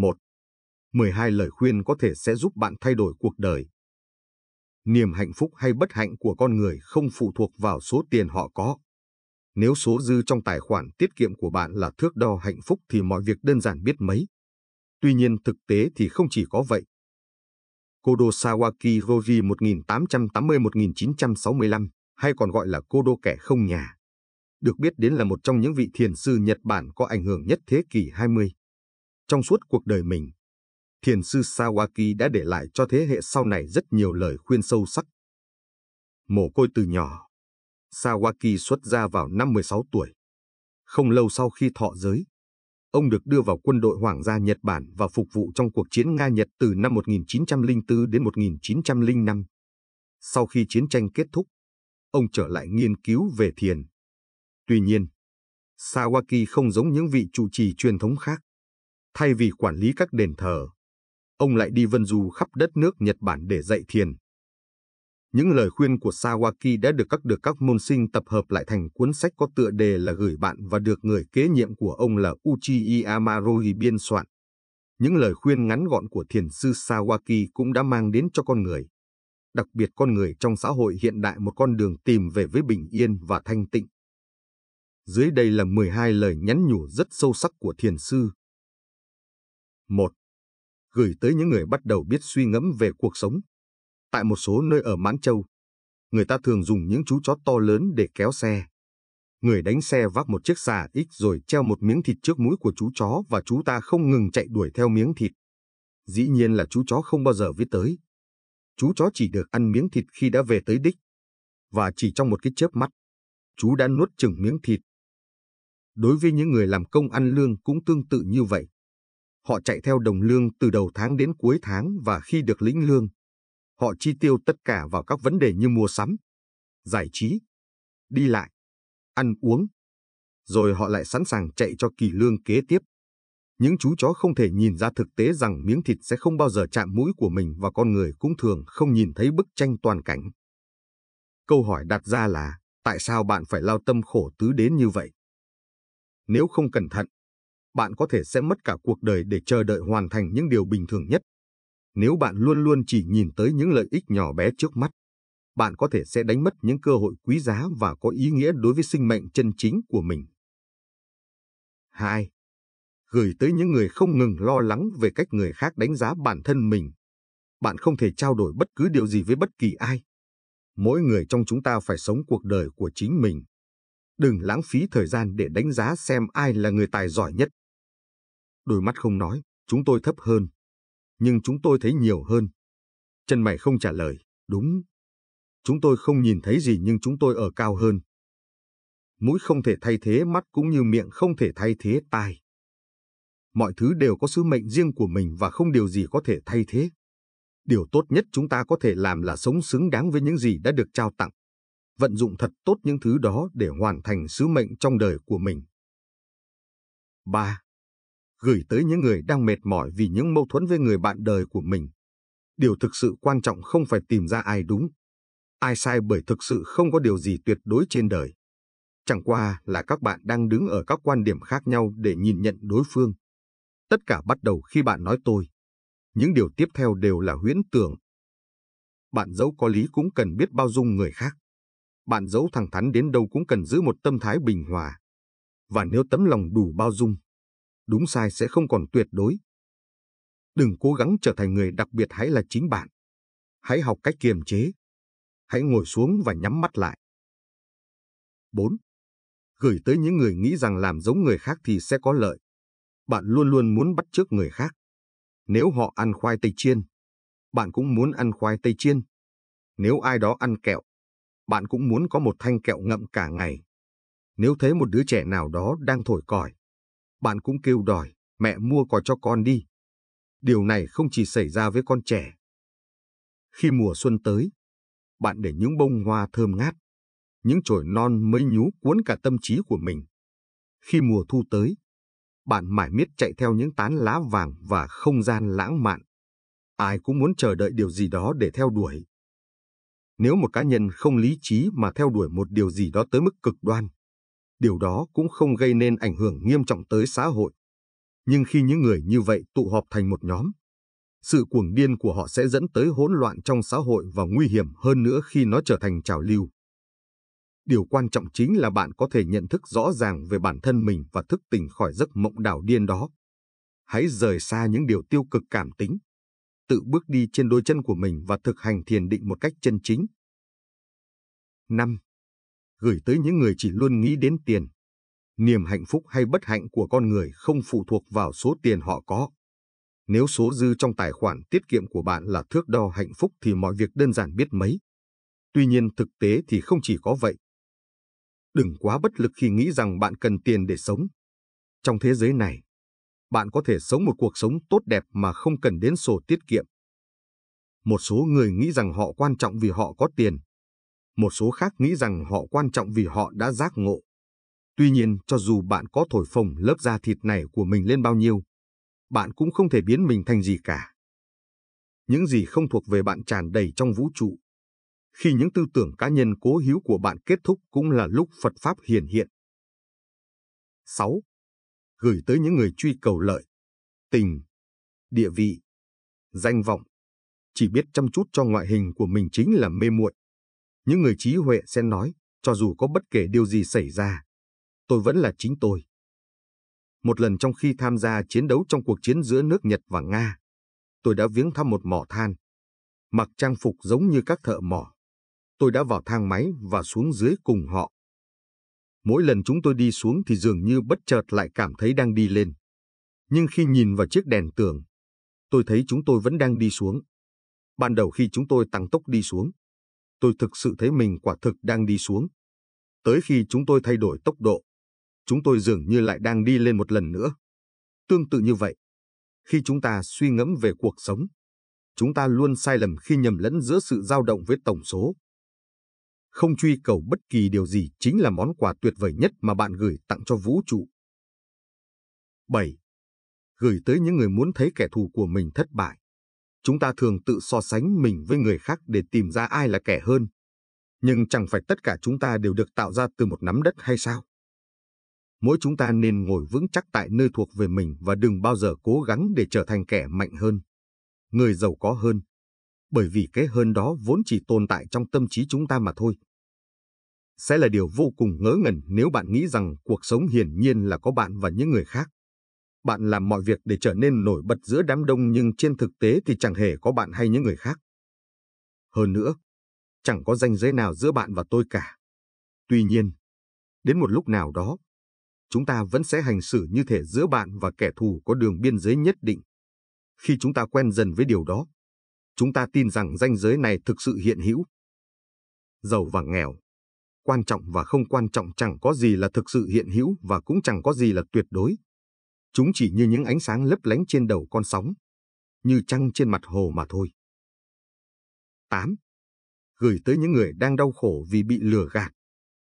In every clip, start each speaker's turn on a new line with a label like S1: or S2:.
S1: 1. 12 lời khuyên có thể sẽ giúp bạn thay đổi cuộc đời. Niềm hạnh phúc hay bất hạnh của con người không phụ thuộc vào số tiền họ có. Nếu số dư trong tài khoản tiết kiệm của bạn là thước đo hạnh phúc thì mọi việc đơn giản biết mấy. Tuy nhiên thực tế thì không chỉ có vậy. Kodosawaki Roji 1880-1965 hay còn gọi là Kodo kẻ không nhà, được biết đến là một trong những vị thiền sư Nhật Bản có ảnh hưởng nhất thế kỷ 20. Trong suốt cuộc đời mình, thiền sư Sawaki đã để lại cho thế hệ sau này rất nhiều lời khuyên sâu sắc. Mồ côi từ nhỏ, Sawaki xuất gia vào năm 16 tuổi. Không lâu sau khi thọ giới, ông được đưa vào quân đội Hoàng gia Nhật Bản và phục vụ trong cuộc chiến Nga-Nhật từ năm 1904 đến 1905. Sau khi chiến tranh kết thúc, ông trở lại nghiên cứu về thiền. Tuy nhiên, Sawaki không giống những vị trụ trì truyền thống khác thay vì quản lý các đền thờ, ông lại đi vân du khắp đất nước Nhật Bản để dạy thiền. Những lời khuyên của Sawaki đã được các được các môn sinh tập hợp lại thành cuốn sách có tựa đề là Gửi bạn và được người kế nhiệm của ông là Uchi Amarohi biên soạn. Những lời khuyên ngắn gọn của thiền sư Sawaki cũng đã mang đến cho con người, đặc biệt con người trong xã hội hiện đại một con đường tìm về với bình yên và thanh tịnh. Dưới đây là 12 lời nhắn nhủ rất sâu sắc của thiền sư 1. Gửi tới những người bắt đầu biết suy ngẫm về cuộc sống. Tại một số nơi ở Mãn Châu, người ta thường dùng những chú chó to lớn để kéo xe. Người đánh xe vác một chiếc xà ít rồi treo một miếng thịt trước mũi của chú chó và chú ta không ngừng chạy đuổi theo miếng thịt. Dĩ nhiên là chú chó không bao giờ viết tới. Chú chó chỉ được ăn miếng thịt khi đã về tới đích. Và chỉ trong một cái chớp mắt, chú đã nuốt chừng miếng thịt. Đối với những người làm công ăn lương cũng tương tự như vậy. Họ chạy theo đồng lương từ đầu tháng đến cuối tháng và khi được lĩnh lương, họ chi tiêu tất cả vào các vấn đề như mua sắm, giải trí, đi lại, ăn uống. Rồi họ lại sẵn sàng chạy cho kỳ lương kế tiếp. Những chú chó không thể nhìn ra thực tế rằng miếng thịt sẽ không bao giờ chạm mũi của mình và con người cũng thường không nhìn thấy bức tranh toàn cảnh. Câu hỏi đặt ra là, tại sao bạn phải lao tâm khổ tứ đến như vậy? Nếu không cẩn thận, bạn có thể sẽ mất cả cuộc đời để chờ đợi hoàn thành những điều bình thường nhất. Nếu bạn luôn luôn chỉ nhìn tới những lợi ích nhỏ bé trước mắt, bạn có thể sẽ đánh mất những cơ hội quý giá và có ý nghĩa đối với sinh mệnh chân chính của mình. 2. Gửi tới những người không ngừng lo lắng về cách người khác đánh giá bản thân mình. Bạn không thể trao đổi bất cứ điều gì với bất kỳ ai. Mỗi người trong chúng ta phải sống cuộc đời của chính mình. Đừng lãng phí thời gian để đánh giá xem ai là người tài giỏi nhất, Đôi mắt không nói, chúng tôi thấp hơn. Nhưng chúng tôi thấy nhiều hơn. Chân mày không trả lời, đúng. Chúng tôi không nhìn thấy gì nhưng chúng tôi ở cao hơn. Mũi không thể thay thế mắt cũng như miệng không thể thay thế tai. Mọi thứ đều có sứ mệnh riêng của mình và không điều gì có thể thay thế. Điều tốt nhất chúng ta có thể làm là sống xứng đáng với những gì đã được trao tặng. Vận dụng thật tốt những thứ đó để hoàn thành sứ mệnh trong đời của mình. 3 gửi tới những người đang mệt mỏi vì những mâu thuẫn với người bạn đời của mình. Điều thực sự quan trọng không phải tìm ra ai đúng, ai sai bởi thực sự không có điều gì tuyệt đối trên đời. Chẳng qua là các bạn đang đứng ở các quan điểm khác nhau để nhìn nhận đối phương. Tất cả bắt đầu khi bạn nói tôi. Những điều tiếp theo đều là huyễn tưởng. Bạn dẫu có lý cũng cần biết bao dung người khác. Bạn dẫu thẳng thắn đến đâu cũng cần giữ một tâm thái bình hòa. Và nếu tấm lòng đủ bao dung, đúng sai sẽ không còn tuyệt đối. Đừng cố gắng trở thành người đặc biệt hãy là chính bạn. Hãy học cách kiềm chế. Hãy ngồi xuống và nhắm mắt lại. 4. Gửi tới những người nghĩ rằng làm giống người khác thì sẽ có lợi. Bạn luôn luôn muốn bắt chước người khác. Nếu họ ăn khoai tây chiên, bạn cũng muốn ăn khoai tây chiên. Nếu ai đó ăn kẹo, bạn cũng muốn có một thanh kẹo ngậm cả ngày. Nếu thấy một đứa trẻ nào đó đang thổi còi, bạn cũng kêu đòi, mẹ mua cỏ cho con đi. Điều này không chỉ xảy ra với con trẻ. Khi mùa xuân tới, bạn để những bông hoa thơm ngát, những chồi non mới nhú cuốn cả tâm trí của mình. Khi mùa thu tới, bạn mải miết chạy theo những tán lá vàng và không gian lãng mạn. Ai cũng muốn chờ đợi điều gì đó để theo đuổi. Nếu một cá nhân không lý trí mà theo đuổi một điều gì đó tới mức cực đoan, điều đó cũng không gây nên ảnh hưởng nghiêm trọng tới xã hội. Nhưng khi những người như vậy tụ họp thành một nhóm, sự cuồng điên của họ sẽ dẫn tới hỗn loạn trong xã hội và nguy hiểm hơn nữa khi nó trở thành trào lưu. Điều quan trọng chính là bạn có thể nhận thức rõ ràng về bản thân mình và thức tỉnh khỏi giấc mộng đảo điên đó. Hãy rời xa những điều tiêu cực cảm tính, tự bước đi trên đôi chân của mình và thực hành thiền định một cách chân chính. 5 gửi tới những người chỉ luôn nghĩ đến tiền. Niềm hạnh phúc hay bất hạnh của con người không phụ thuộc vào số tiền họ có. Nếu số dư trong tài khoản tiết kiệm của bạn là thước đo hạnh phúc thì mọi việc đơn giản biết mấy. Tuy nhiên thực tế thì không chỉ có vậy. Đừng quá bất lực khi nghĩ rằng bạn cần tiền để sống. Trong thế giới này, bạn có thể sống một cuộc sống tốt đẹp mà không cần đến sổ tiết kiệm. Một số người nghĩ rằng họ quan trọng vì họ có tiền, một số khác nghĩ rằng họ quan trọng vì họ đã giác ngộ. Tuy nhiên, cho dù bạn có thổi phồng lớp da thịt này của mình lên bao nhiêu, bạn cũng không thể biến mình thành gì cả. Những gì không thuộc về bạn tràn đầy trong vũ trụ. Khi những tư tưởng cá nhân cố hữu của bạn kết thúc cũng là lúc Phật Pháp hiển hiện. 6. Gửi tới những người truy cầu lợi, tình, địa vị, danh vọng. Chỉ biết chăm chút cho ngoại hình của mình chính là mê muội. Những người trí huệ sẽ nói, cho dù có bất kể điều gì xảy ra, tôi vẫn là chính tôi. Một lần trong khi tham gia chiến đấu trong cuộc chiến giữa nước Nhật và Nga, tôi đã viếng thăm một mỏ than. Mặc trang phục giống như các thợ mỏ, tôi đã vào thang máy và xuống dưới cùng họ. Mỗi lần chúng tôi đi xuống thì dường như bất chợt lại cảm thấy đang đi lên. Nhưng khi nhìn vào chiếc đèn tường, tôi thấy chúng tôi vẫn đang đi xuống. Ban đầu khi chúng tôi tăng tốc đi xuống, tôi thực sự thấy mình quả thực đang đi xuống. Tới khi chúng tôi thay đổi tốc độ, chúng tôi dường như lại đang đi lên một lần nữa. Tương tự như vậy, khi chúng ta suy ngẫm về cuộc sống, chúng ta luôn sai lầm khi nhầm lẫn giữa sự dao động với tổng số. Không truy cầu bất kỳ điều gì chính là món quà tuyệt vời nhất mà bạn gửi tặng cho vũ trụ. 7. Gửi tới những người muốn thấy kẻ thù của mình thất bại chúng ta thường tự so sánh mình với người khác để tìm ra ai là kẻ hơn. Nhưng chẳng phải tất cả chúng ta đều được tạo ra từ một nắm đất hay sao? Mỗi chúng ta nên ngồi vững chắc tại nơi thuộc về mình và đừng bao giờ cố gắng để trở thành kẻ mạnh hơn, người giàu có hơn, bởi vì cái hơn đó vốn chỉ tồn tại trong tâm trí chúng ta mà thôi. Sẽ là điều vô cùng ngớ ngẩn nếu bạn nghĩ rằng cuộc sống hiển nhiên là có bạn và những người khác. Bạn làm mọi việc để trở nên nổi bật giữa đám đông nhưng trên thực tế thì chẳng hề có bạn hay những người khác. Hơn nữa, chẳng có ranh giới nào giữa bạn và tôi cả. Tuy nhiên, đến một lúc nào đó, chúng ta vẫn sẽ hành xử như thể giữa bạn và kẻ thù có đường biên giới nhất định. Khi chúng ta quen dần với điều đó, chúng ta tin rằng ranh giới này thực sự hiện hữu. Giàu và nghèo, quan trọng và không quan trọng chẳng có gì là thực sự hiện hữu và cũng chẳng có gì là tuyệt đối. Chúng chỉ như những ánh sáng lấp lánh trên đầu con sóng, như trăng trên mặt hồ mà thôi. 8. Gửi tới những người đang đau khổ vì bị lừa gạt.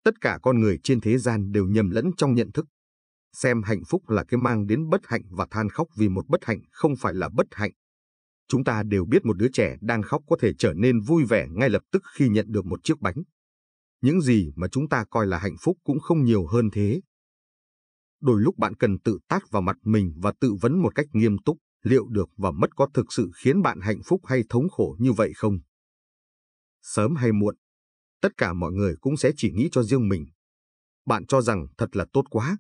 S1: Tất cả con người trên thế gian đều nhầm lẫn trong nhận thức. Xem hạnh phúc là cái mang đến bất hạnh và than khóc vì một bất hạnh không phải là bất hạnh. Chúng ta đều biết một đứa trẻ đang khóc có thể trở nên vui vẻ ngay lập tức khi nhận được một chiếc bánh. Những gì mà chúng ta coi là hạnh phúc cũng không nhiều hơn thế đôi lúc bạn cần tự tát vào mặt mình và tự vấn một cách nghiêm túc liệu được và mất có thực sự khiến bạn hạnh phúc hay thống khổ như vậy không. Sớm hay muộn, tất cả mọi người cũng sẽ chỉ nghĩ cho riêng mình. Bạn cho rằng thật là tốt quá,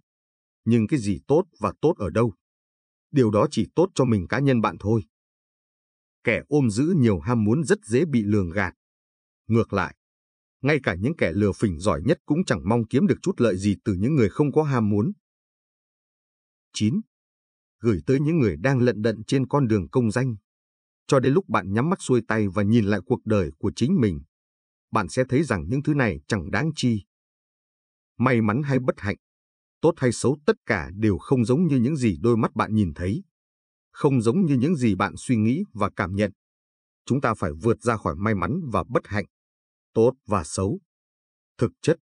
S1: nhưng cái gì tốt và tốt ở đâu? Điều đó chỉ tốt cho mình cá nhân bạn thôi. Kẻ ôm giữ nhiều ham muốn rất dễ bị lường gạt. Ngược lại, ngay cả những kẻ lừa phỉnh giỏi nhất cũng chẳng mong kiếm được chút lợi gì từ những người không có ham muốn. 9. Gửi tới những người đang lận đận trên con đường công danh. Cho đến lúc bạn nhắm mắt xuôi tay và nhìn lại cuộc đời của chính mình, bạn sẽ thấy rằng những thứ này chẳng đáng chi. May mắn hay bất hạnh, tốt hay xấu tất cả đều không giống như những gì đôi mắt bạn nhìn thấy, không giống như những gì bạn suy nghĩ và cảm nhận. Chúng ta phải vượt ra khỏi may mắn và bất hạnh, tốt và xấu. Thực chất,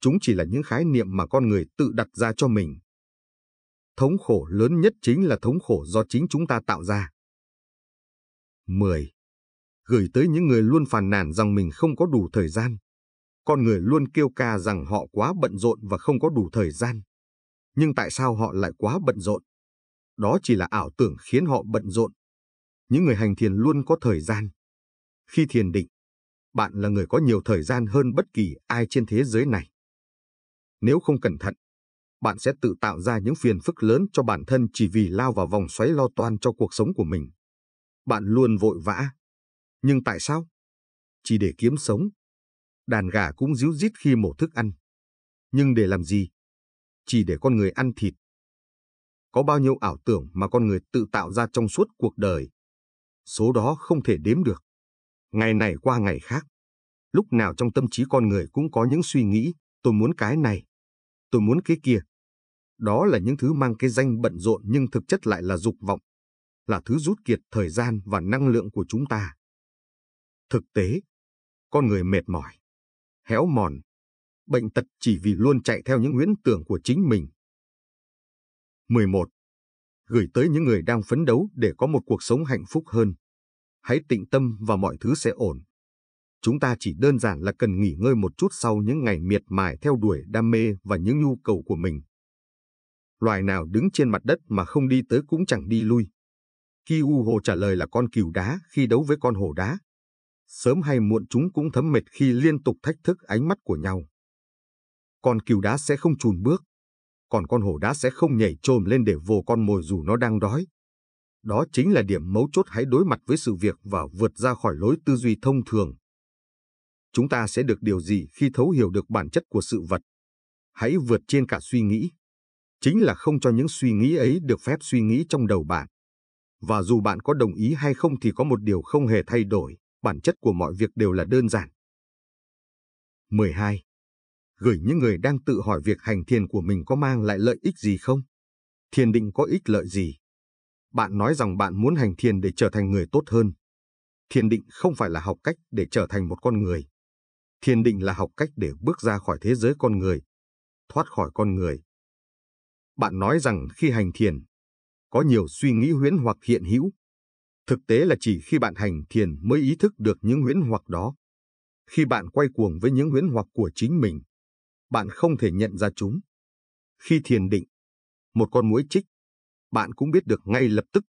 S1: chúng chỉ là những khái niệm mà con người tự đặt ra cho mình thống khổ lớn nhất chính là thống khổ do chính chúng ta tạo ra. 10. Gửi tới những người luôn phàn nàn rằng mình không có đủ thời gian. Con người luôn kêu ca rằng họ quá bận rộn và không có đủ thời gian. Nhưng tại sao họ lại quá bận rộn? Đó chỉ là ảo tưởng khiến họ bận rộn. Những người hành thiền luôn có thời gian. Khi thiền định, bạn là người có nhiều thời gian hơn bất kỳ ai trên thế giới này. Nếu không cẩn thận, bạn sẽ tự tạo ra những phiền phức lớn cho bản thân chỉ vì lao vào vòng xoáy lo toan cho cuộc sống của mình. Bạn luôn vội vã. Nhưng tại sao? Chỉ để kiếm sống. Đàn gà cũng díu dít khi mổ thức ăn. Nhưng để làm gì? Chỉ để con người ăn thịt. Có bao nhiêu ảo tưởng mà con người tự tạo ra trong suốt cuộc đời. Số đó không thể đếm được. Ngày này qua ngày khác. Lúc nào trong tâm trí con người cũng có những suy nghĩ, tôi muốn cái này, tôi muốn cái kia. Đó là những thứ mang cái danh bận rộn nhưng thực chất lại là dục vọng, là thứ rút kiệt thời gian và năng lượng của chúng ta. Thực tế, con người mệt mỏi, héo mòn, bệnh tật chỉ vì luôn chạy theo những huyễn tưởng của chính mình. 11. Gửi tới những người đang phấn đấu để có một cuộc sống hạnh phúc hơn. Hãy tịnh tâm và mọi thứ sẽ ổn. Chúng ta chỉ đơn giản là cần nghỉ ngơi một chút sau những ngày miệt mài theo đuổi đam mê và những nhu cầu của mình loài nào đứng trên mặt đất mà không đi tới cũng chẳng đi lui. Ki U Hồ trả lời là con cừu đá khi đấu với con hổ đá. Sớm hay muộn chúng cũng thấm mệt khi liên tục thách thức ánh mắt của nhau. Con cừu đá sẽ không chùn bước, còn con hổ đá sẽ không nhảy trồm lên để vồ con mồi dù nó đang đói. Đó chính là điểm mấu chốt hãy đối mặt với sự việc và vượt ra khỏi lối tư duy thông thường. Chúng ta sẽ được điều gì khi thấu hiểu được bản chất của sự vật? Hãy vượt trên cả suy nghĩ, chính là không cho những suy nghĩ ấy được phép suy nghĩ trong đầu bạn. Và dù bạn có đồng ý hay không thì có một điều không hề thay đổi, bản chất của mọi việc đều là đơn giản. 12. Gửi những người đang tự hỏi việc hành thiền của mình có mang lại lợi ích gì không? Thiền định có ích lợi gì? Bạn nói rằng bạn muốn hành thiền để trở thành người tốt hơn. Thiền định không phải là học cách để trở thành một con người. Thiền định là học cách để bước ra khỏi thế giới con người, thoát khỏi con người, bạn nói rằng khi hành thiền, có nhiều suy nghĩ huyễn hoặc hiện hữu. Thực tế là chỉ khi bạn hành thiền mới ý thức được những huyễn hoặc đó. Khi bạn quay cuồng với những huyễn hoặc của chính mình, bạn không thể nhận ra chúng. Khi thiền định, một con muỗi chích, bạn cũng biết được ngay lập tức.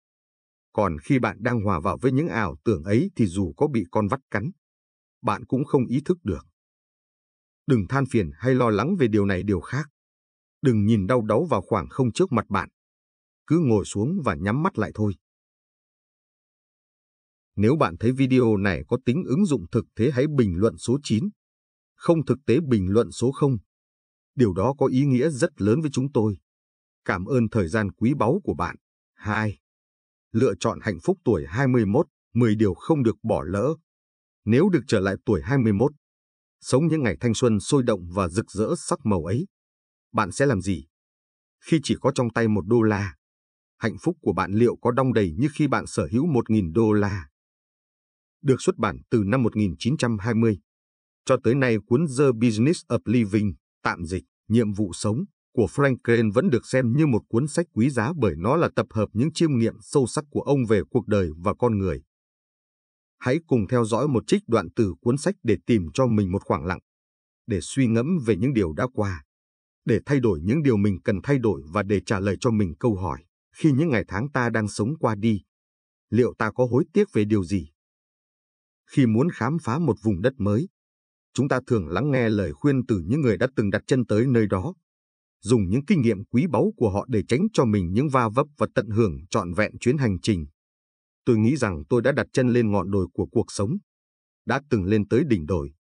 S1: Còn khi bạn đang hòa vào với những ảo tưởng ấy thì dù có bị con vắt cắn, bạn cũng không ý thức được. Đừng than phiền hay lo lắng về điều này điều khác. Đừng nhìn đau đớn vào khoảng không trước mặt bạn. Cứ ngồi xuống và nhắm mắt lại thôi. Nếu bạn thấy video này có tính ứng dụng thực tế hãy bình luận số 9, không thực tế bình luận số 0. Điều đó có ý nghĩa rất lớn với chúng tôi. Cảm ơn thời gian quý báu của bạn. 2. Lựa chọn hạnh phúc tuổi 21, 10 điều không được bỏ lỡ. Nếu được trở lại tuổi 21, sống những ngày thanh xuân sôi động và rực rỡ sắc màu ấy, bạn sẽ làm gì? Khi chỉ có trong tay một đô la, hạnh phúc của bạn liệu có đong đầy như khi bạn sở hữu một nghìn đô la? Được xuất bản từ năm 1920, cho tới nay cuốn The Business of Living, tạm dịch, nhiệm vụ sống, của Franklin vẫn được xem như một cuốn sách quý giá bởi nó là tập hợp những chiêm nghiệm sâu sắc của ông về cuộc đời và con người. Hãy cùng theo dõi một trích đoạn từ cuốn sách để tìm cho mình một khoảng lặng, để suy ngẫm về những điều đã qua để thay đổi những điều mình cần thay đổi và để trả lời cho mình câu hỏi khi những ngày tháng ta đang sống qua đi, liệu ta có hối tiếc về điều gì? Khi muốn khám phá một vùng đất mới, chúng ta thường lắng nghe lời khuyên từ những người đã từng đặt chân tới nơi đó, dùng những kinh nghiệm quý báu của họ để tránh cho mình những va vấp và tận hưởng trọn vẹn chuyến hành trình. Tôi nghĩ rằng tôi đã đặt chân lên ngọn đồi của cuộc sống, đã từng lên tới đỉnh đồi,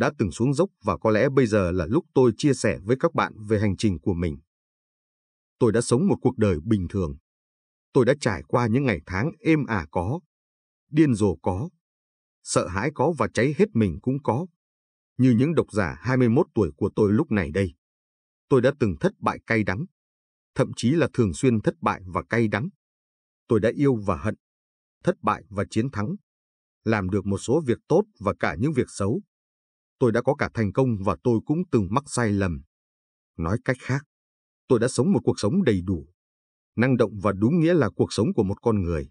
S1: đã từng xuống dốc và có lẽ bây giờ là lúc tôi chia sẻ với các bạn về hành trình của mình. Tôi đã sống một cuộc đời bình thường. Tôi đã trải qua những ngày tháng êm ả có, điên rồ có, sợ hãi có và cháy hết mình cũng có. Như những độc giả 21 tuổi của tôi lúc này đây. Tôi đã từng thất bại cay đắng, thậm chí là thường xuyên thất bại và cay đắng. Tôi đã yêu và hận, thất bại và chiến thắng, làm được một số việc tốt và cả những việc xấu. Tôi đã có cả thành công và tôi cũng từng mắc sai lầm. Nói cách khác, tôi đã sống một cuộc sống đầy đủ, năng động và đúng nghĩa là cuộc sống của một con người.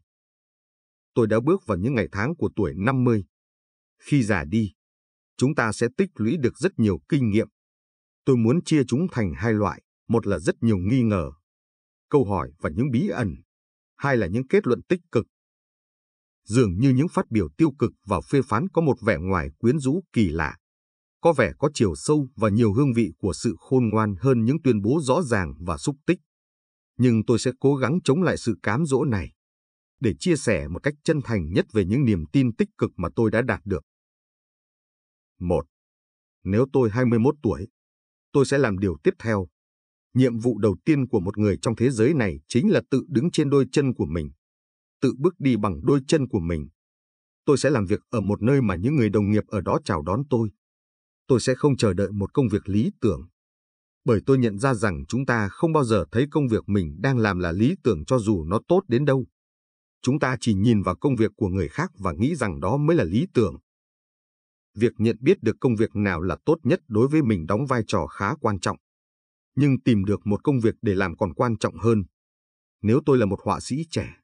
S1: Tôi đã bước vào những ngày tháng của tuổi 50. Khi già đi, chúng ta sẽ tích lũy được rất nhiều kinh nghiệm. Tôi muốn chia chúng thành hai loại, một là rất nhiều nghi ngờ, câu hỏi và những bí ẩn, hai là những kết luận tích cực. Dường như những phát biểu tiêu cực và phê phán có một vẻ ngoài quyến rũ kỳ lạ có vẻ có chiều sâu và nhiều hương vị của sự khôn ngoan hơn những tuyên bố rõ ràng và xúc tích. Nhưng tôi sẽ cố gắng chống lại sự cám dỗ này, để chia sẻ một cách chân thành nhất về những niềm tin tích cực mà tôi đã đạt được. 1. Nếu tôi 21 tuổi, tôi sẽ làm điều tiếp theo. Nhiệm vụ đầu tiên của một người trong thế giới này chính là tự đứng trên đôi chân của mình, tự bước đi bằng đôi chân của mình. Tôi sẽ làm việc ở một nơi mà những người đồng nghiệp ở đó chào đón tôi tôi sẽ không chờ đợi một công việc lý tưởng. Bởi tôi nhận ra rằng chúng ta không bao giờ thấy công việc mình đang làm là lý tưởng cho dù nó tốt đến đâu. Chúng ta chỉ nhìn vào công việc của người khác và nghĩ rằng đó mới là lý tưởng. Việc nhận biết được công việc nào là tốt nhất đối với mình đóng vai trò khá quan trọng. Nhưng tìm được một công việc để làm còn quan trọng hơn. Nếu tôi là một họa sĩ trẻ,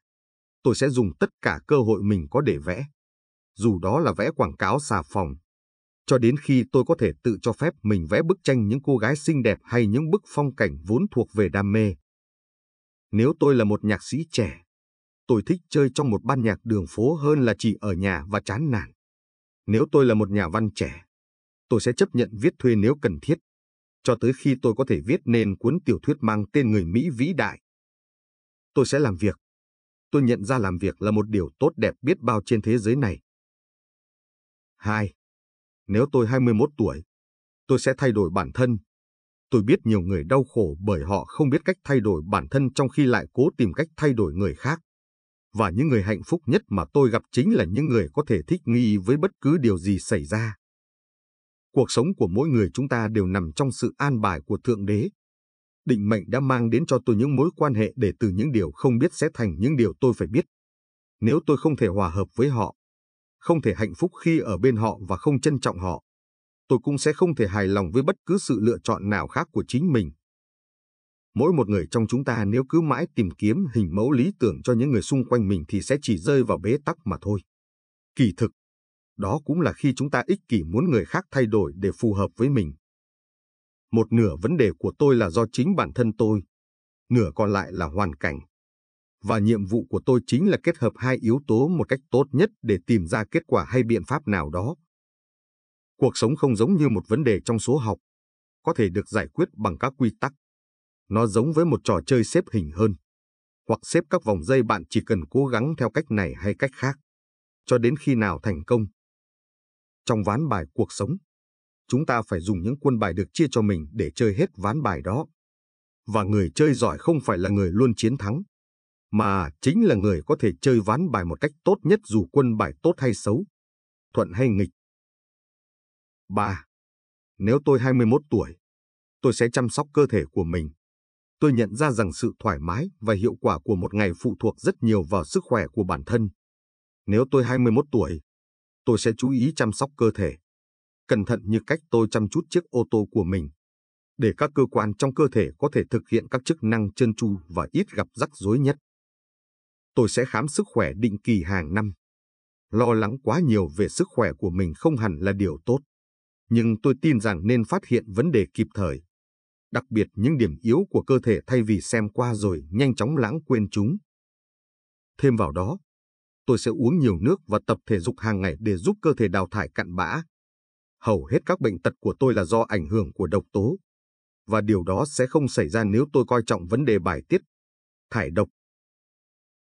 S1: tôi sẽ dùng tất cả cơ hội mình có để vẽ. Dù đó là vẽ quảng cáo xà phòng, cho đến khi tôi có thể tự cho phép mình vẽ bức tranh những cô gái xinh đẹp hay những bức phong cảnh vốn thuộc về đam mê. Nếu tôi là một nhạc sĩ trẻ, tôi thích chơi trong một ban nhạc đường phố hơn là chỉ ở nhà và chán nản. Nếu tôi là một nhà văn trẻ, tôi sẽ chấp nhận viết thuê nếu cần thiết, cho tới khi tôi có thể viết nên cuốn tiểu thuyết mang tên người Mỹ vĩ đại. Tôi sẽ làm việc. Tôi nhận ra làm việc là một điều tốt đẹp biết bao trên thế giới này. 2. Nếu tôi 21 tuổi, tôi sẽ thay đổi bản thân. Tôi biết nhiều người đau khổ bởi họ không biết cách thay đổi bản thân trong khi lại cố tìm cách thay đổi người khác. Và những người hạnh phúc nhất mà tôi gặp chính là những người có thể thích nghi với bất cứ điều gì xảy ra. Cuộc sống của mỗi người chúng ta đều nằm trong sự an bài của Thượng Đế. Định mệnh đã mang đến cho tôi những mối quan hệ để từ những điều không biết sẽ thành những điều tôi phải biết. Nếu tôi không thể hòa hợp với họ, không thể hạnh phúc khi ở bên họ và không trân trọng họ. Tôi cũng sẽ không thể hài lòng với bất cứ sự lựa chọn nào khác của chính mình. Mỗi một người trong chúng ta nếu cứ mãi tìm kiếm hình mẫu lý tưởng cho những người xung quanh mình thì sẽ chỉ rơi vào bế tắc mà thôi. Kỳ thực, đó cũng là khi chúng ta ích kỷ muốn người khác thay đổi để phù hợp với mình. Một nửa vấn đề của tôi là do chính bản thân tôi, nửa còn lại là hoàn cảnh và nhiệm vụ của tôi chính là kết hợp hai yếu tố một cách tốt nhất để tìm ra kết quả hay biện pháp nào đó. Cuộc sống không giống như một vấn đề trong số học, có thể được giải quyết bằng các quy tắc. Nó giống với một trò chơi xếp hình hơn, hoặc xếp các vòng dây bạn chỉ cần cố gắng theo cách này hay cách khác, cho đến khi nào thành công. Trong ván bài cuộc sống, chúng ta phải dùng những quân bài được chia cho mình để chơi hết ván bài đó. Và người chơi giỏi không phải là người luôn chiến thắng, mà chính là người có thể chơi ván bài một cách tốt nhất dù quân bài tốt hay xấu, thuận hay nghịch. 3. Nếu tôi 21 tuổi, tôi sẽ chăm sóc cơ thể của mình. Tôi nhận ra rằng sự thoải mái và hiệu quả của một ngày phụ thuộc rất nhiều vào sức khỏe của bản thân. Nếu tôi 21 tuổi, tôi sẽ chú ý chăm sóc cơ thể. Cẩn thận như cách tôi chăm chút chiếc ô tô của mình, để các cơ quan trong cơ thể có thể thực hiện các chức năng trơn tru và ít gặp rắc rối nhất tôi sẽ khám sức khỏe định kỳ hàng năm. Lo lắng quá nhiều về sức khỏe của mình không hẳn là điều tốt, nhưng tôi tin rằng nên phát hiện vấn đề kịp thời, đặc biệt những điểm yếu của cơ thể thay vì xem qua rồi nhanh chóng lãng quên chúng. Thêm vào đó, tôi sẽ uống nhiều nước và tập thể dục hàng ngày để giúp cơ thể đào thải cặn bã. Hầu hết các bệnh tật của tôi là do ảnh hưởng của độc tố, và điều đó sẽ không xảy ra nếu tôi coi trọng vấn đề bài tiết, thải độc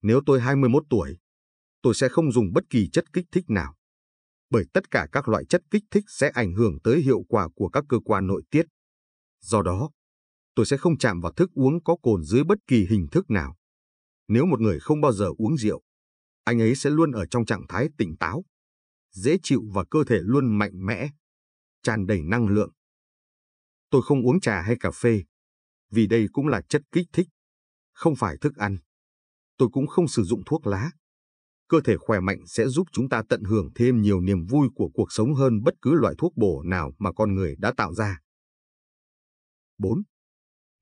S1: nếu tôi 21 tuổi, tôi sẽ không dùng bất kỳ chất kích thích nào. Bởi tất cả các loại chất kích thích sẽ ảnh hưởng tới hiệu quả của các cơ quan nội tiết. Do đó, tôi sẽ không chạm vào thức uống có cồn dưới bất kỳ hình thức nào. Nếu một người không bao giờ uống rượu, anh ấy sẽ luôn ở trong trạng thái tỉnh táo, dễ chịu và cơ thể luôn mạnh mẽ, tràn đầy năng lượng. Tôi không uống trà hay cà phê, vì đây cũng là chất kích thích, không phải thức ăn tôi cũng không sử dụng thuốc lá. Cơ thể khỏe mạnh sẽ giúp chúng ta tận hưởng thêm nhiều niềm vui của cuộc sống hơn bất cứ loại thuốc bổ nào mà con người đã tạo ra. 4.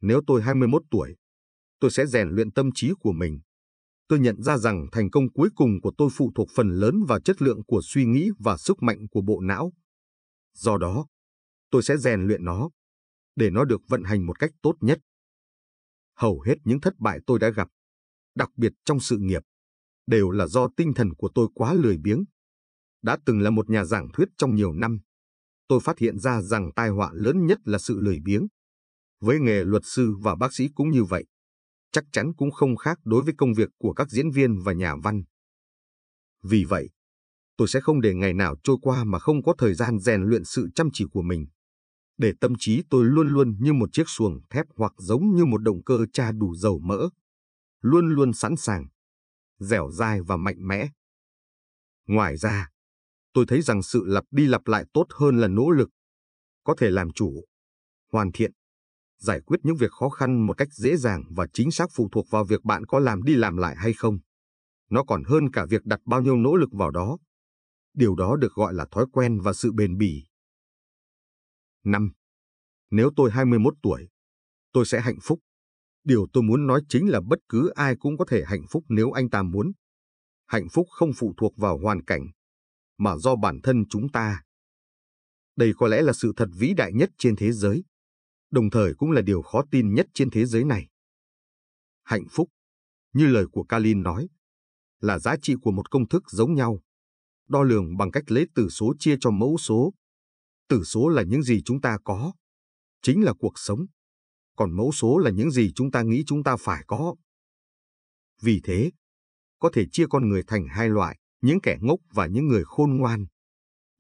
S1: Nếu tôi 21 tuổi, tôi sẽ rèn luyện tâm trí của mình. Tôi nhận ra rằng thành công cuối cùng của tôi phụ thuộc phần lớn vào chất lượng của suy nghĩ và sức mạnh của bộ não. Do đó, tôi sẽ rèn luyện nó, để nó được vận hành một cách tốt nhất. Hầu hết những thất bại tôi đã gặp đặc biệt trong sự nghiệp, đều là do tinh thần của tôi quá lười biếng. Đã từng là một nhà giảng thuyết trong nhiều năm, tôi phát hiện ra rằng tai họa lớn nhất là sự lười biếng. Với nghề luật sư và bác sĩ cũng như vậy, chắc chắn cũng không khác đối với công việc của các diễn viên và nhà văn. Vì vậy, tôi sẽ không để ngày nào trôi qua mà không có thời gian rèn luyện sự chăm chỉ của mình. Để tâm trí tôi luôn luôn như một chiếc xuồng thép hoặc giống như một động cơ tra đủ dầu mỡ, luôn luôn sẵn sàng, dẻo dai và mạnh mẽ. Ngoài ra, tôi thấy rằng sự lặp đi lặp lại tốt hơn là nỗ lực, có thể làm chủ, hoàn thiện, giải quyết những việc khó khăn một cách dễ dàng và chính xác phụ thuộc vào việc bạn có làm đi làm lại hay không. Nó còn hơn cả việc đặt bao nhiêu nỗ lực vào đó. Điều đó được gọi là thói quen và sự bền bỉ. 5. Nếu tôi 21 tuổi, tôi sẽ hạnh phúc. Điều tôi muốn nói chính là bất cứ ai cũng có thể hạnh phúc nếu anh ta muốn. Hạnh phúc không phụ thuộc vào hoàn cảnh, mà do bản thân chúng ta. Đây có lẽ là sự thật vĩ đại nhất trên thế giới, đồng thời cũng là điều khó tin nhất trên thế giới này. Hạnh phúc, như lời của Kalin nói, là giá trị của một công thức giống nhau, đo lường bằng cách lấy tử số chia cho mẫu số. Tử số là những gì chúng ta có, chính là cuộc sống còn mẫu số là những gì chúng ta nghĩ chúng ta phải có. Vì thế, có thể chia con người thành hai loại, những kẻ ngốc và những người khôn ngoan.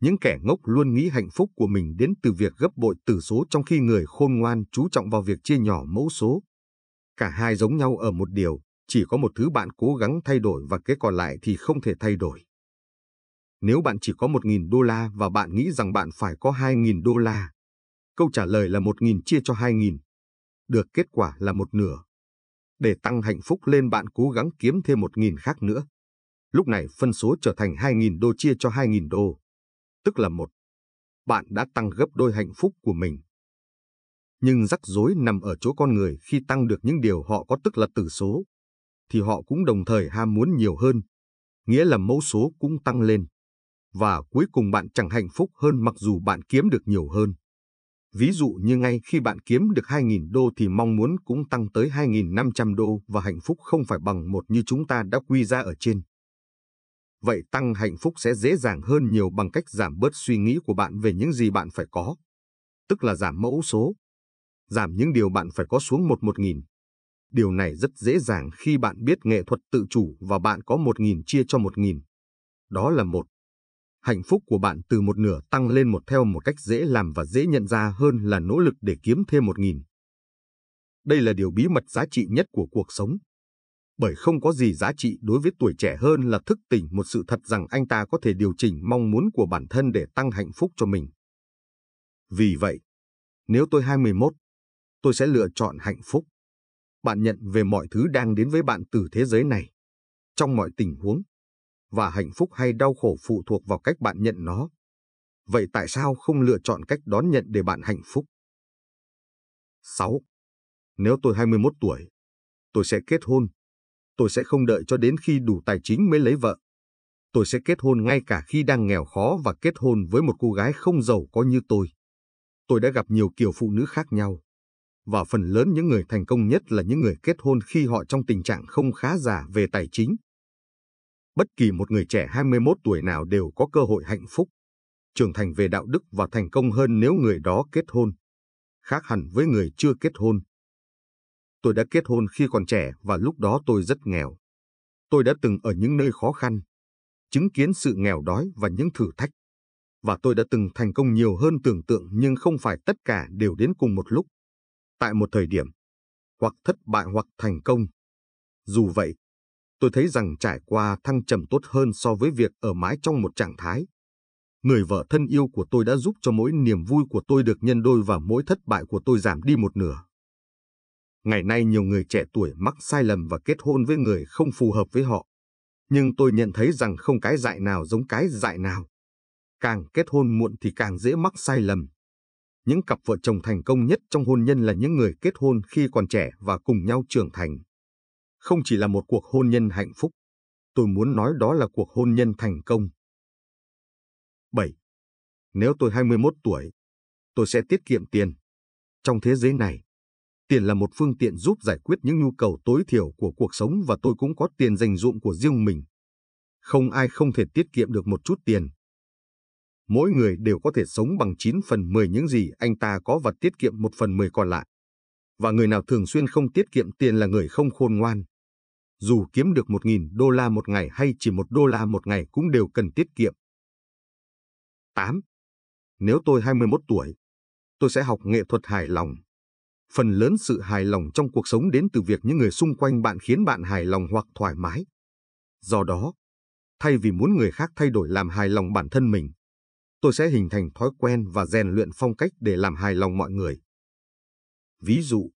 S1: Những kẻ ngốc luôn nghĩ hạnh phúc của mình đến từ việc gấp bội tử số trong khi người khôn ngoan chú trọng vào việc chia nhỏ mẫu số. Cả hai giống nhau ở một điều, chỉ có một thứ bạn cố gắng thay đổi và cái còn lại thì không thể thay đổi. Nếu bạn chỉ có 1.000 đô la và bạn nghĩ rằng bạn phải có 2.000 đô la, câu trả lời là 1.000 chia cho 2.000 được kết quả là một nửa. Để tăng hạnh phúc lên bạn cố gắng kiếm thêm một nghìn khác nữa. Lúc này phân số trở thành hai nghìn đô chia cho hai nghìn đô. Tức là một. Bạn đã tăng gấp đôi hạnh phúc của mình. Nhưng rắc rối nằm ở chỗ con người khi tăng được những điều họ có tức là tử số, thì họ cũng đồng thời ham muốn nhiều hơn, nghĩa là mẫu số cũng tăng lên. Và cuối cùng bạn chẳng hạnh phúc hơn mặc dù bạn kiếm được nhiều hơn. Ví dụ như ngay khi bạn kiếm được 2.000 đô thì mong muốn cũng tăng tới 2.500 đô và hạnh phúc không phải bằng một như chúng ta đã quy ra ở trên. Vậy tăng hạnh phúc sẽ dễ dàng hơn nhiều bằng cách giảm bớt suy nghĩ của bạn về những gì bạn phải có, tức là giảm mẫu số, giảm những điều bạn phải có xuống một một nghìn. Điều này rất dễ dàng khi bạn biết nghệ thuật tự chủ và bạn có một nghìn chia cho một nghìn. Đó là một hạnh phúc của bạn từ một nửa tăng lên một theo một cách dễ làm và dễ nhận ra hơn là nỗ lực để kiếm thêm một nghìn. Đây là điều bí mật giá trị nhất của cuộc sống. Bởi không có gì giá trị đối với tuổi trẻ hơn là thức tỉnh một sự thật rằng anh ta có thể điều chỉnh mong muốn của bản thân để tăng hạnh phúc cho mình. Vì vậy, nếu tôi 21, tôi sẽ lựa chọn hạnh phúc. Bạn nhận về mọi thứ đang đến với bạn từ thế giới này. Trong mọi tình huống, và hạnh phúc hay đau khổ phụ thuộc vào cách bạn nhận nó. Vậy tại sao không lựa chọn cách đón nhận để bạn hạnh phúc? 6. Nếu tôi 21 tuổi, tôi sẽ kết hôn. Tôi sẽ không đợi cho đến khi đủ tài chính mới lấy vợ. Tôi sẽ kết hôn ngay cả khi đang nghèo khó và kết hôn với một cô gái không giàu có như tôi. Tôi đã gặp nhiều kiểu phụ nữ khác nhau. Và phần lớn những người thành công nhất là những người kết hôn khi họ trong tình trạng không khá giả về tài chính bất kỳ một người trẻ 21 tuổi nào đều có cơ hội hạnh phúc, trưởng thành về đạo đức và thành công hơn nếu người đó kết hôn. Khác hẳn với người chưa kết hôn. Tôi đã kết hôn khi còn trẻ và lúc đó tôi rất nghèo. Tôi đã từng ở những nơi khó khăn, chứng kiến sự nghèo đói và những thử thách. Và tôi đã từng thành công nhiều hơn tưởng tượng nhưng không phải tất cả đều đến cùng một lúc. Tại một thời điểm, hoặc thất bại hoặc thành công. Dù vậy, tôi thấy rằng trải qua thăng trầm tốt hơn so với việc ở mãi trong một trạng thái. Người vợ thân yêu của tôi đã giúp cho mỗi niềm vui của tôi được nhân đôi và mỗi thất bại của tôi giảm đi một nửa. Ngày nay nhiều người trẻ tuổi mắc sai lầm và kết hôn với người không phù hợp với họ. Nhưng tôi nhận thấy rằng không cái dại nào giống cái dại nào. Càng kết hôn muộn thì càng dễ mắc sai lầm. Những cặp vợ chồng thành công nhất trong hôn nhân là những người kết hôn khi còn trẻ và cùng nhau trưởng thành không chỉ là một cuộc hôn nhân hạnh phúc. Tôi muốn nói đó là cuộc hôn nhân thành công. 7. Nếu tôi 21 tuổi, tôi sẽ tiết kiệm tiền. Trong thế giới này, tiền là một phương tiện giúp giải quyết những nhu cầu tối thiểu của cuộc sống và tôi cũng có tiền dành dụng của riêng mình. Không ai không thể tiết kiệm được một chút tiền. Mỗi người đều có thể sống bằng 9 phần 10 những gì anh ta có và tiết kiệm 1 phần 10 còn lại. Và người nào thường xuyên không tiết kiệm tiền là người không khôn ngoan dù kiếm được 1.000 đô la một ngày hay chỉ 1 đô la một ngày cũng đều cần tiết kiệm. 8. Nếu tôi 21 tuổi, tôi sẽ học nghệ thuật hài lòng. Phần lớn sự hài lòng trong cuộc sống đến từ việc những người xung quanh bạn khiến bạn hài lòng hoặc thoải mái. Do đó, thay vì muốn người khác thay đổi làm hài lòng bản thân mình, tôi sẽ hình thành thói quen và rèn luyện phong cách để làm hài lòng mọi người. Ví dụ,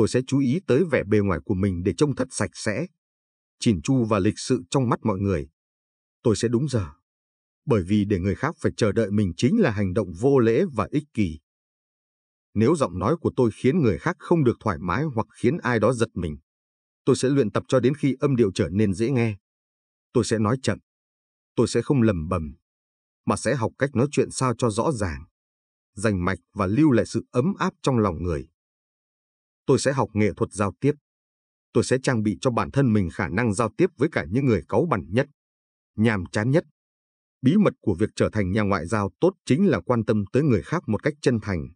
S1: tôi sẽ chú ý tới vẻ bề ngoài của mình để trông thật sạch sẽ, chỉn chu và lịch sự trong mắt mọi người. Tôi sẽ đúng giờ. Bởi vì để người khác phải chờ đợi mình chính là hành động vô lễ và ích kỷ. Nếu giọng nói của tôi khiến người khác không được thoải mái hoặc khiến ai đó giật mình, tôi sẽ luyện tập cho đến khi âm điệu trở nên dễ nghe. Tôi sẽ nói chậm. Tôi sẽ không lầm bầm, mà sẽ học cách nói chuyện sao cho rõ ràng, dành mạch và lưu lại sự ấm áp trong lòng người tôi sẽ học nghệ thuật giao tiếp. Tôi sẽ trang bị cho bản thân mình khả năng giao tiếp với cả những người cáu bẩn nhất, nhàm chán nhất. Bí mật của việc trở thành nhà ngoại giao tốt chính là quan tâm tới người khác một cách chân thành,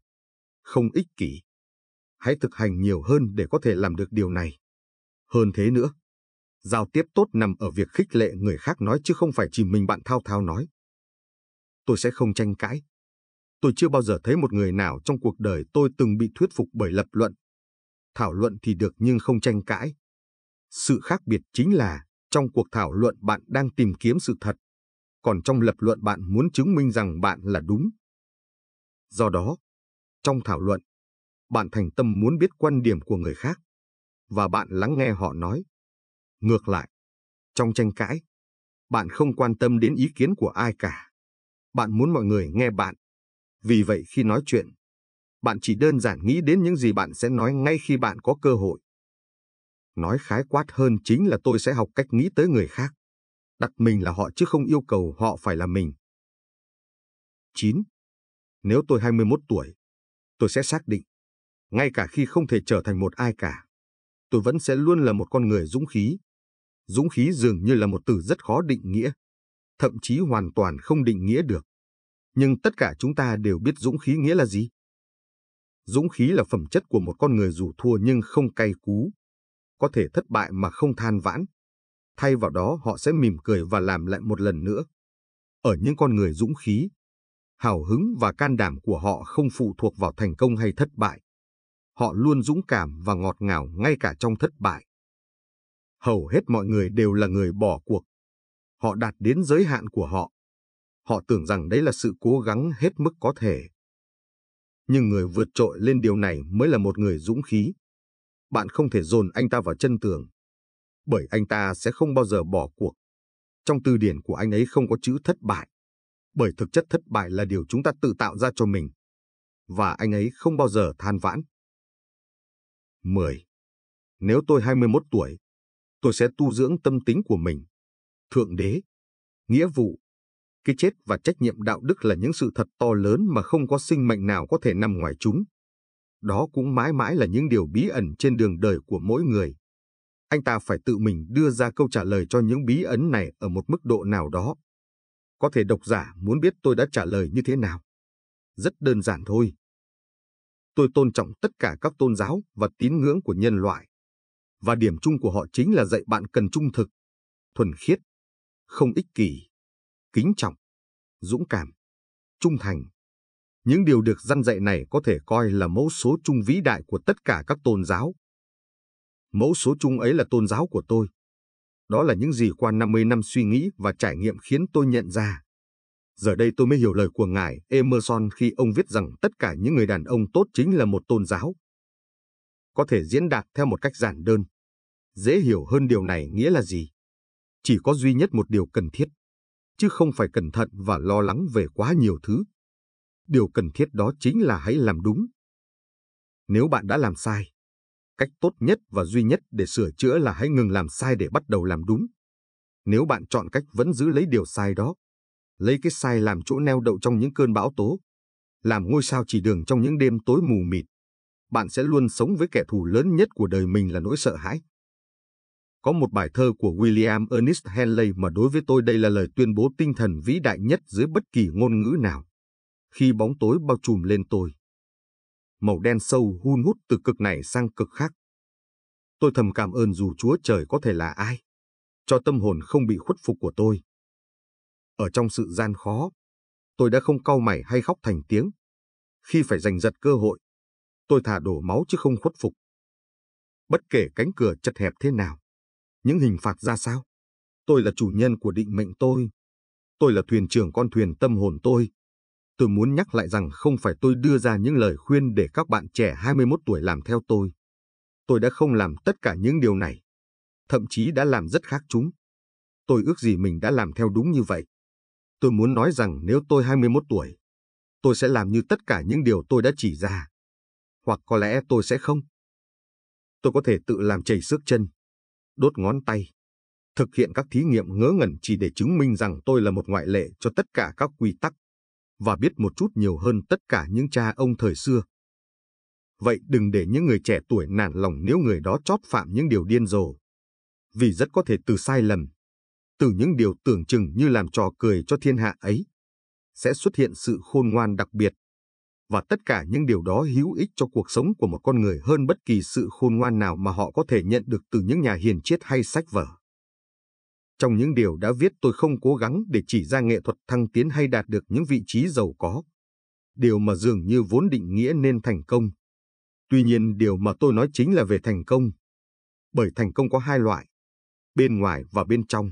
S1: không ích kỷ. Hãy thực hành nhiều hơn để có thể làm được điều này. Hơn thế nữa, giao tiếp tốt nằm ở việc khích lệ người khác nói chứ không phải chỉ mình bạn thao thao nói. Tôi sẽ không tranh cãi. Tôi chưa bao giờ thấy một người nào trong cuộc đời tôi từng bị thuyết phục bởi lập luận thảo luận thì được nhưng không tranh cãi. Sự khác biệt chính là, trong cuộc thảo luận bạn đang tìm kiếm sự thật, còn trong lập luận bạn muốn chứng minh rằng bạn là đúng. Do đó, trong thảo luận, bạn thành tâm muốn biết quan điểm của người khác, và bạn lắng nghe họ nói. Ngược lại, trong tranh cãi, bạn không quan tâm đến ý kiến của ai cả. Bạn muốn mọi người nghe bạn. Vì vậy khi nói chuyện, bạn chỉ đơn giản nghĩ đến những gì bạn sẽ nói ngay khi bạn có cơ hội. Nói khái quát hơn chính là tôi sẽ học cách nghĩ tới người khác. Đặt mình là họ chứ không yêu cầu họ phải là mình. 9. Nếu tôi 21 tuổi, tôi sẽ xác định. Ngay cả khi không thể trở thành một ai cả, tôi vẫn sẽ luôn là một con người dũng khí. Dũng khí dường như là một từ rất khó định nghĩa, thậm chí hoàn toàn không định nghĩa được. Nhưng tất cả chúng ta đều biết dũng khí nghĩa là gì. Dũng khí là phẩm chất của một con người dù thua nhưng không cay cú, có thể thất bại mà không than vãn. Thay vào đó họ sẽ mỉm cười và làm lại một lần nữa. Ở những con người dũng khí, hào hứng và can đảm của họ không phụ thuộc vào thành công hay thất bại. Họ luôn dũng cảm và ngọt ngào ngay cả trong thất bại. Hầu hết mọi người đều là người bỏ cuộc. Họ đạt đến giới hạn của họ. Họ tưởng rằng đấy là sự cố gắng hết mức có thể nhưng người vượt trội lên điều này mới là một người dũng khí. Bạn không thể dồn anh ta vào chân tường, bởi anh ta sẽ không bao giờ bỏ cuộc. Trong từ điển của anh ấy không có chữ thất bại, bởi thực chất thất bại là điều chúng ta tự tạo ra cho mình, và anh ấy không bao giờ than vãn. 10. Nếu tôi 21 tuổi, tôi sẽ tu dưỡng tâm tính của mình. Thượng đế, nghĩa vụ cái chết và trách nhiệm đạo đức là những sự thật to lớn mà không có sinh mệnh nào có thể nằm ngoài chúng. Đó cũng mãi mãi là những điều bí ẩn trên đường đời của mỗi người. Anh ta phải tự mình đưa ra câu trả lời cho những bí ẩn này ở một mức độ nào đó. Có thể độc giả muốn biết tôi đã trả lời như thế nào. Rất đơn giản thôi. Tôi tôn trọng tất cả các tôn giáo và tín ngưỡng của nhân loại. Và điểm chung của họ chính là dạy bạn cần trung thực, thuần khiết, không ích kỷ kính trọng, dũng cảm, trung thành. Những điều được răn dạy này có thể coi là mẫu số chung vĩ đại của tất cả các tôn giáo. Mẫu số chung ấy là tôn giáo của tôi. Đó là những gì qua 50 năm suy nghĩ và trải nghiệm khiến tôi nhận ra. Giờ đây tôi mới hiểu lời của ngài Emerson khi ông viết rằng tất cả những người đàn ông tốt chính là một tôn giáo. Có thể diễn đạt theo một cách giản đơn. Dễ hiểu hơn điều này nghĩa là gì? Chỉ có duy nhất một điều cần thiết, chứ không phải cẩn thận và lo lắng về quá nhiều thứ. Điều cần thiết đó chính là hãy làm đúng. Nếu bạn đã làm sai, cách tốt nhất và duy nhất để sửa chữa là hãy ngừng làm sai để bắt đầu làm đúng. Nếu bạn chọn cách vẫn giữ lấy điều sai đó, lấy cái sai làm chỗ neo đậu trong những cơn bão tố, làm ngôi sao chỉ đường trong những đêm tối mù mịt, bạn sẽ luôn sống với kẻ thù lớn nhất của đời mình là nỗi sợ hãi. Có một bài thơ của William Ernest Henley mà đối với tôi đây là lời tuyên bố tinh thần vĩ đại nhất dưới bất kỳ ngôn ngữ nào. Khi bóng tối bao trùm lên tôi, màu đen sâu hun hút từ cực này sang cực khác. Tôi thầm cảm ơn dù Chúa Trời có thể là ai, cho tâm hồn không bị khuất phục của tôi. Ở trong sự gian khó, tôi đã không cau mày hay khóc thành tiếng. Khi phải giành giật cơ hội, tôi thả đổ máu chứ không khuất phục. Bất kể cánh cửa chật hẹp thế nào, những hình phạt ra sao. Tôi là chủ nhân của định mệnh tôi. Tôi là thuyền trưởng con thuyền tâm hồn tôi. Tôi muốn nhắc lại rằng không phải tôi đưa ra những lời khuyên để các bạn trẻ 21 tuổi làm theo tôi. Tôi đã không làm tất cả những điều này. Thậm chí đã làm rất khác chúng. Tôi ước gì mình đã làm theo đúng như vậy. Tôi muốn nói rằng nếu tôi 21 tuổi, tôi sẽ làm như tất cả những điều tôi đã chỉ ra. Hoặc có lẽ tôi sẽ không. Tôi có thể tự làm chảy xước chân, đốt ngón tay. Thực hiện các thí nghiệm ngớ ngẩn chỉ để chứng minh rằng tôi là một ngoại lệ cho tất cả các quy tắc và biết một chút nhiều hơn tất cả những cha ông thời xưa. Vậy đừng để những người trẻ tuổi nản lòng nếu người đó chót phạm những điều điên rồ. Vì rất có thể từ sai lầm, từ những điều tưởng chừng như làm trò cười cho thiên hạ ấy, sẽ xuất hiện sự khôn ngoan đặc biệt và tất cả những điều đó hữu ích cho cuộc sống của một con người hơn bất kỳ sự khôn ngoan nào mà họ có thể nhận được từ những nhà hiền triết hay sách vở. Trong những điều đã viết tôi không cố gắng để chỉ ra nghệ thuật thăng tiến hay đạt được những vị trí giàu có. Điều mà dường như vốn định nghĩa nên thành công. Tuy nhiên điều mà tôi nói chính là về thành công. Bởi thành công có hai loại, bên ngoài và bên trong.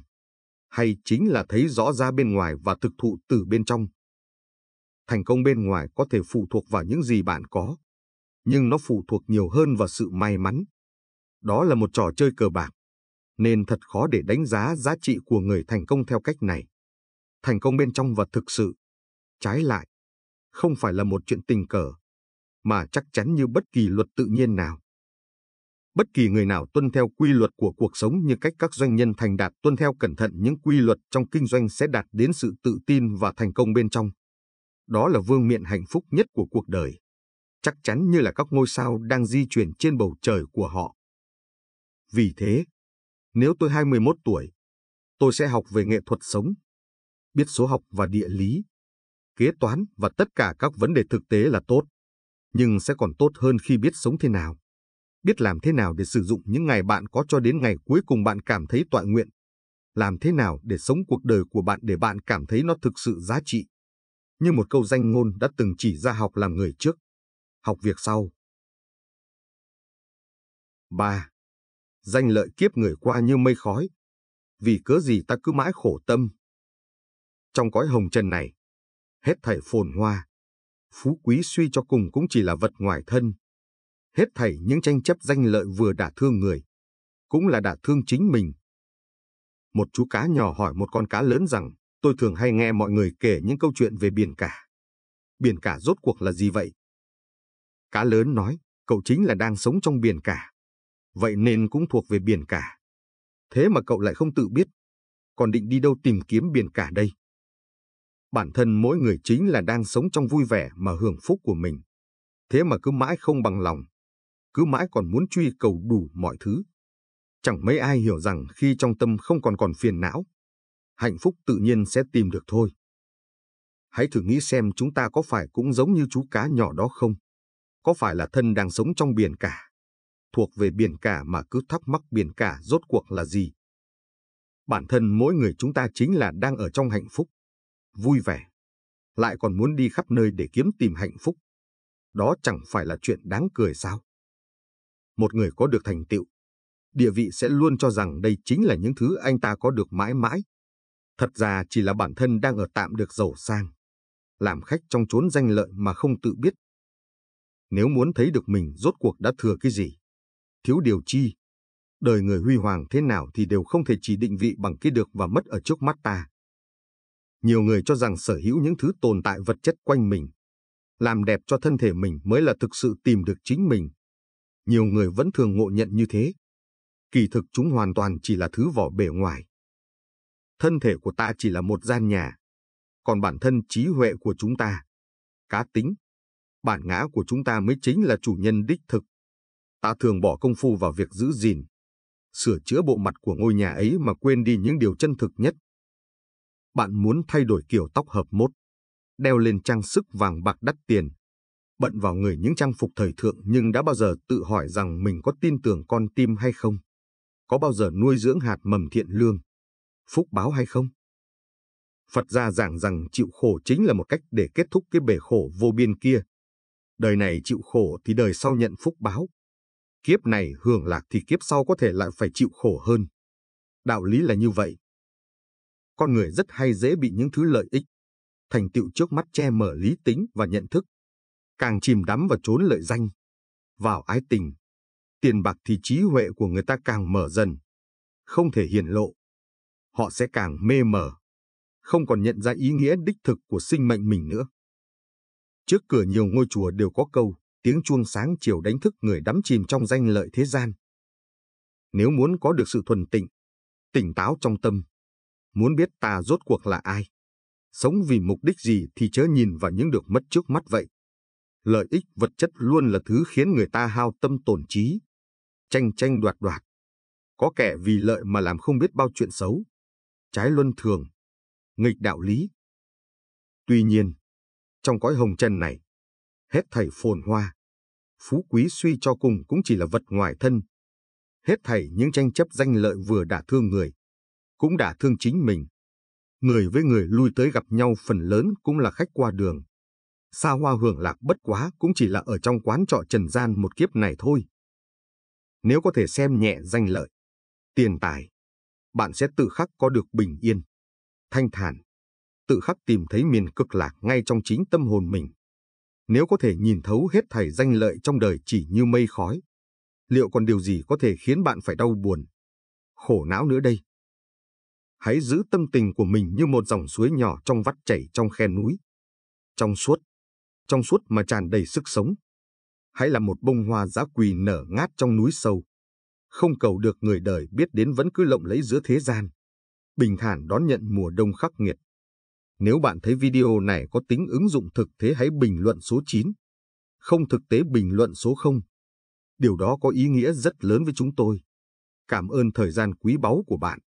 S1: Hay chính là thấy rõ ra bên ngoài và thực thụ từ bên trong. Thành công bên ngoài có thể phụ thuộc vào những gì bạn có, nhưng nó phụ thuộc nhiều hơn vào sự may mắn. Đó là một trò chơi cờ bạc, nên thật khó để đánh giá giá trị của người thành công theo cách này. Thành công bên trong và thực sự, trái lại, không phải là một chuyện tình cờ, mà chắc chắn như bất kỳ luật tự nhiên nào. Bất kỳ người nào tuân theo quy luật của cuộc sống như cách các doanh nhân thành đạt tuân theo cẩn thận những quy luật trong kinh doanh sẽ đạt đến sự tự tin và thành công bên trong. Đó là vương miện hạnh phúc nhất của cuộc đời, chắc chắn như là các ngôi sao đang di chuyển trên bầu trời của họ. Vì thế, nếu tôi 21 tuổi, tôi sẽ học về nghệ thuật sống, biết số học và địa lý, kế toán và tất cả các vấn đề thực tế là tốt, nhưng sẽ còn tốt hơn khi biết sống thế nào. Biết làm thế nào để sử dụng những ngày bạn có cho đến ngày cuối cùng bạn cảm thấy tọa nguyện. Làm thế nào để sống cuộc đời của bạn để bạn cảm thấy nó thực sự giá trị như một câu danh ngôn đã từng chỉ ra học làm người trước, học việc sau. 3. Danh lợi kiếp người qua như mây khói, vì cớ gì ta cứ mãi khổ tâm. Trong cõi hồng trần này, hết thảy phồn hoa, phú quý suy cho cùng cũng chỉ là vật ngoài thân. Hết thảy những tranh chấp danh lợi vừa đả thương người, cũng là đả thương chính mình. Một chú cá nhỏ hỏi một con cá lớn rằng, Tôi thường hay nghe mọi người kể những câu chuyện về biển cả. Biển cả rốt cuộc là gì vậy? Cá lớn nói, cậu chính là đang sống trong biển cả. Vậy nên cũng thuộc về biển cả. Thế mà cậu lại không tự biết. Còn định đi đâu tìm kiếm biển cả đây? Bản thân mỗi người chính là đang sống trong vui vẻ mà hưởng phúc của mình. Thế mà cứ mãi không bằng lòng. Cứ mãi còn muốn truy cầu đủ mọi thứ. Chẳng mấy ai hiểu rằng khi trong tâm không còn còn phiền não, hạnh phúc tự nhiên sẽ tìm được thôi. Hãy thử nghĩ xem chúng ta có phải cũng giống như chú cá nhỏ đó không? Có phải là thân đang sống trong biển cả? Thuộc về biển cả mà cứ thắc mắc biển cả rốt cuộc là gì? Bản thân mỗi người chúng ta chính là đang ở trong hạnh phúc, vui vẻ, lại còn muốn đi khắp nơi để kiếm tìm hạnh phúc. Đó chẳng phải là chuyện đáng cười sao? Một người có được thành tựu, địa vị sẽ luôn cho rằng đây chính là những thứ anh ta có được mãi mãi, Thật ra chỉ là bản thân đang ở tạm được giàu sang, làm khách trong chốn danh lợi mà không tự biết. Nếu muốn thấy được mình rốt cuộc đã thừa cái gì, thiếu điều chi, đời người huy hoàng thế nào thì đều không thể chỉ định vị bằng cái được và mất ở trước mắt ta. Nhiều người cho rằng sở hữu những thứ tồn tại vật chất quanh mình, làm đẹp cho thân thể mình mới là thực sự tìm được chính mình. Nhiều người vẫn thường ngộ nhận như thế. Kỳ thực chúng hoàn toàn chỉ là thứ vỏ bề ngoài thân thể của ta chỉ là một gian nhà, còn bản thân trí huệ của chúng ta, cá tính, bản ngã của chúng ta mới chính là chủ nhân đích thực. Ta thường bỏ công phu vào việc giữ gìn, sửa chữa bộ mặt của ngôi nhà ấy mà quên đi những điều chân thực nhất. Bạn muốn thay đổi kiểu tóc hợp mốt, đeo lên trang sức vàng bạc đắt tiền, bận vào người những trang phục thời thượng nhưng đã bao giờ tự hỏi rằng mình có tin tưởng con tim hay không? Có bao giờ nuôi dưỡng hạt mầm thiện lương? phúc báo hay không? Phật gia giảng rằng chịu khổ chính là một cách để kết thúc cái bể khổ vô biên kia. Đời này chịu khổ thì đời sau nhận phúc báo. Kiếp này hưởng lạc thì kiếp sau có thể lại phải chịu khổ hơn. Đạo lý là như vậy. Con người rất hay dễ bị những thứ lợi ích, thành tựu trước mắt che mở lý tính và nhận thức. Càng chìm đắm vào trốn lợi danh, vào ái tình, tiền bạc thì trí huệ của người ta càng mở dần, không thể hiển lộ họ sẽ càng mê mờ, không còn nhận ra ý nghĩa đích thực của sinh mệnh mình nữa. Trước cửa nhiều ngôi chùa đều có câu, tiếng chuông sáng chiều đánh thức người đắm chìm trong danh lợi thế gian. Nếu muốn có được sự thuần tịnh, tỉnh táo trong tâm, muốn biết ta rốt cuộc là ai, sống vì mục đích gì thì chớ nhìn vào những được mất trước mắt vậy. Lợi ích vật chất luôn là thứ khiến người ta hao tâm tổn trí, tranh tranh đoạt đoạt. Có kẻ vì lợi mà làm không biết bao chuyện xấu, trái luân thường, nghịch đạo lý. Tuy nhiên, trong cõi hồng trần này, hết thảy phồn hoa, phú quý suy cho cùng cũng chỉ là vật ngoài thân. Hết thảy những tranh chấp danh lợi vừa đả thương người, cũng đả thương chính mình. Người với người lui tới gặp nhau phần lớn cũng là khách qua đường. Xa hoa hưởng lạc bất quá cũng chỉ là ở trong quán trọ trần gian một kiếp này thôi. Nếu có thể xem nhẹ danh lợi, tiền tài, bạn sẽ tự khắc có được bình yên, thanh thản, tự khắc tìm thấy miền cực lạc ngay trong chính tâm hồn mình. Nếu có thể nhìn thấu hết thảy danh lợi trong đời chỉ như mây khói, liệu còn điều gì có thể khiến bạn phải đau buồn, khổ não nữa đây? Hãy giữ tâm tình của mình như một dòng suối nhỏ trong vắt chảy trong khe núi, trong suốt, trong suốt mà tràn đầy sức sống. Hãy là một bông hoa giá quỳ nở ngát trong núi sâu không cầu được người đời biết đến vẫn cứ lộng lẫy giữa thế gian. Bình thản đón nhận mùa đông khắc nghiệt. Nếu bạn thấy video này có tính ứng dụng thực thế hãy bình luận số 9, không thực tế bình luận số 0. Điều đó có ý nghĩa rất lớn với chúng tôi. Cảm ơn thời gian quý báu của bạn.